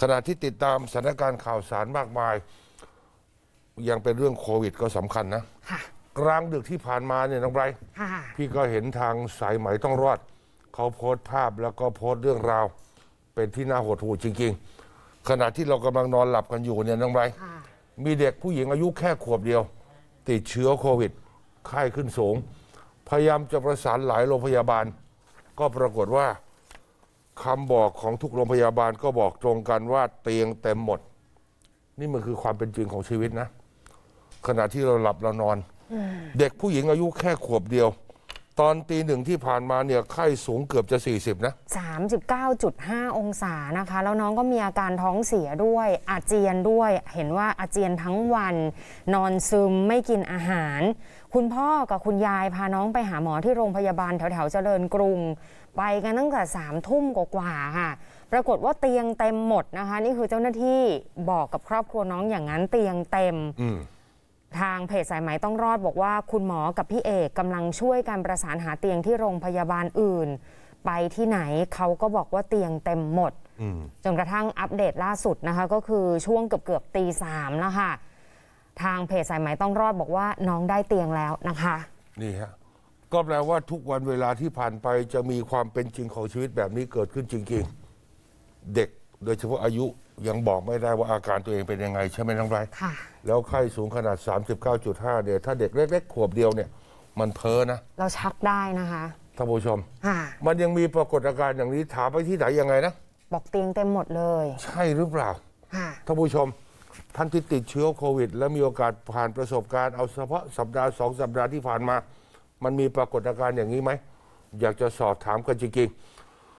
ขณะที่ติดตามสถานการณ์ข่าวสารมากมาย ยังเป็นเรื่องโควิดก็สำคัญนะกลางดึกที่ผ่านมาเนี่ยน้องไบรท์พี่ก็เห็นทางสายไหมต้องรอด เขาโพสต์ภาพแล้วก็โพสต์เรื่องราว เป็นที่น่าหดหู่จริงๆ ขณะที่เรากำลังนอนหลับกันอยู่เนี่ยน้องไบรท์มีเด็กผู้หญิงอายุแค่ขวบเดียว ติดเชื้อโควิดไข้ขึ้นสูง พยายามจะประสานหลายโรงพยาบาล ก็ปรากฏว่าคำบอกของทุกโรงพยาบาลก็บอกตรงกันว่าเตียงเต็มหมด นี่มันคือความเป็นจริงของชีวิตนะ ขณะที่เราหลับเรานอน เด็กผู้หญิงอายุแค่ขวบเดียวตอนตีหนึ่งที่ผ่านมาเนี่ยไข้สูงเกือบจะ 40 นะ 39.5 องศานะคะ แล้วน้องก็มีอาการท้องเสียด้วยอาเจียนด้วยเห็นว่าอาเจียนทั้งวัน นอนซึมไม่กินอาหาร คุณพ่อกับคุณยายพาน้องไปหาหมอที่โรงพยาบาลแถวแถวเจริญกรุง ไปกันตั้งแต่สามทุ่มกว่าค่ะปรากฏว่าเตียงเต็มหมดนะคะ นี่คือเจ้าหน้าที่บอกกับครอบครัวน้องอย่างนั้นเตียงเต็มทางเพจสายไหมต้องรอดบอกว่า คุณหมอกับพี่เอกกำลังช่วยการประสานหาเตียงที่โรงพยาบาลอื่น ไปที่ไหนเขาก็บอกว่าเตียงเต็มหมดจนกระทั่งอัปเดตล่าสุดนะคะก็คือช่วงเกือบเกือบตีสามแล้วค่ะทางเพจสายไหมต้องรอดบอกว่าน้องได้เตียงแล้วนะคะนี่ฮะก็แปลว่าทุกวันเวลาที่ผ่านไปจะมีความเป็นจริงของชีวิตแบบนี้เกิดขึ้นจริงๆ เด็กโดยเฉพาะอายุยังบอกไม่ได้ว่าอาการตัวเองเป็นยังไง ใช่ไหมน้องไรค่ะ แล้วไข้สูงขนาด 39.5เนี่ยถ้าเด็กเล็ก ๆ ขวบเดียวเนี่ยมันเพ้อนะ เราชักได้นะคะ ท่านผู้ชม มันยังมีปรากฏอาการอย่างนี้ถามไปที่ไหนยังไงนะ บอกเตียงเต็มหมดเลย ใช่หรือเปล่าท่านผู้ชม ท่านที่ติดเชื้อโควิดและมีโอกาสผ่านประสบการณ์เอาเฉพาะสัปดาห์สองสัปดาห์ที่ผ่านมา มันมีปรากฏอาการอย่างนี้ไหมอยากจะสอบถามกันจริงๆ